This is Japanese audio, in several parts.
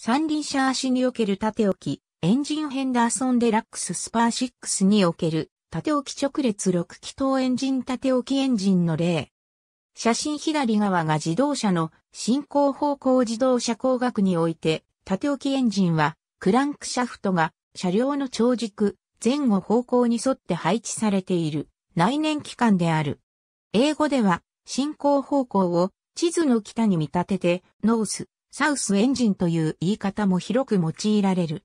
三輪車足における縦置き、エンジンヘンダーソンデラックススパー6における縦置き直列6気筒エンジン縦置きエンジンの例。写真左側が自動車の進行方向自動車工学において、縦置きエンジンは、クランクシャフトが車両の長軸、前後方向に沿って配置されている内燃機関である。英語では、進行方向を地図の北に見立てて、ノース、サウスエンジンという言い方も広く用いられる。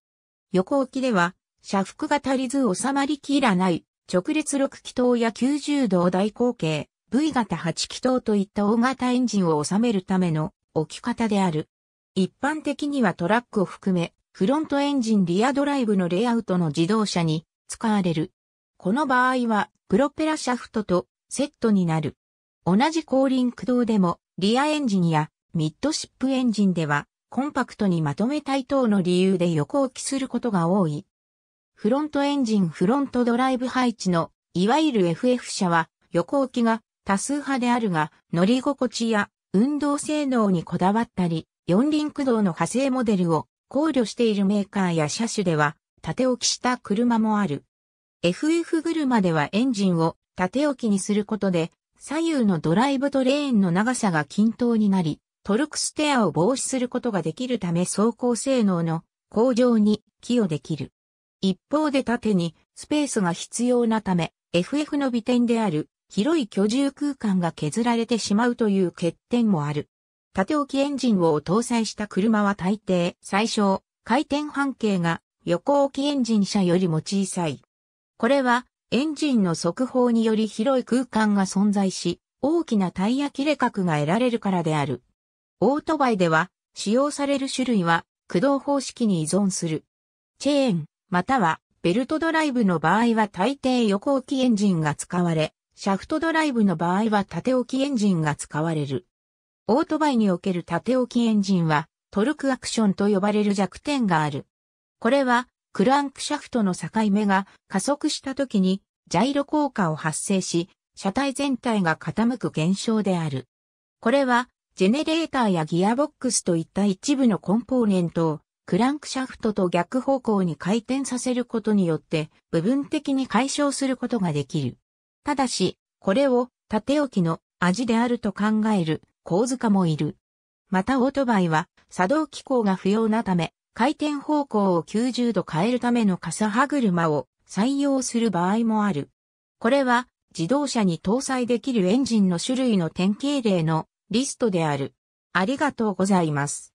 横置きでは、車幅が足りず収まりきらない、直列6気筒や90度大口径、V 型8気筒といった大型エンジンを収めるための置き方である。一般的にはトラックを含め、フロントエンジンリアドライブのレイアウトの自動車に使われる。この場合は、プロペラシャフトとセットになる。同じ後輪駆動でも、リアエンジンやミッドシップエンジンでは、コンパクトにまとめたい等の理由で横置きすることが多い。フロントエンジンフロントドライブ配置の、いわゆる FF 車は、横置きが多数派であるが、乗り心地や運動性能にこだわったり、四輪駆動の派生モデルを考慮しているメーカーや車種では、縦置きした車もある。FF 車ではエンジンを縦置きにすることで、左右のドライブトレーンの長さが均等になり、トルクステアを防止することができるため走行性能の向上に寄与できる。一方で縦にスペースが必要なため、FF の美点である広い居住空間が削られてしまうという欠点もある。縦置きエンジンを搭載した車は大抵最小回転半径が横置きエンジン車よりも小さい。これはエンジンの速報により広い空間が存在し、大きなタイヤ切れ角が得られるからである。オートバイでは、使用される種類は、駆動方式に依存する。チェーン、または、ベルトドライブの場合は大抵横置きエンジンが使われ、シャフトドライブの場合は縦置きエンジンが使われる。オートバイにおける縦置きエンジンは、トルクアクションと呼ばれる弱点がある。これは、クランクシャフトの境目が加速した時に、ジャイロ効果を発生し、車体全体が傾く現象である。これは、ジェネレーターやギアボックスといった一部のコンポーネントをクランクシャフトと逆方向に回転させることによって部分的に解消することができる。ただし、これを縦置きの味であると考える構図家もいる。またオートバイは作動機構が不要なため、回転方向を90度変えるための傘歯車を採用する場合もある。これは自動車に搭載できるエンジンの種類の典型例のリストである。ありがとうございます。